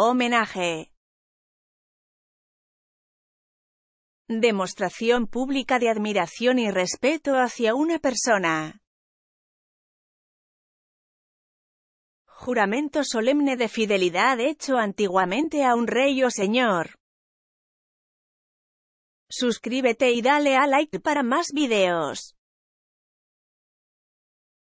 Homenaje. Demostración pública de admiración y respeto hacia una persona. Juramento solemne de fidelidad hecho antiguamente a un rey o señor. Suscríbete y dale a like para más videos.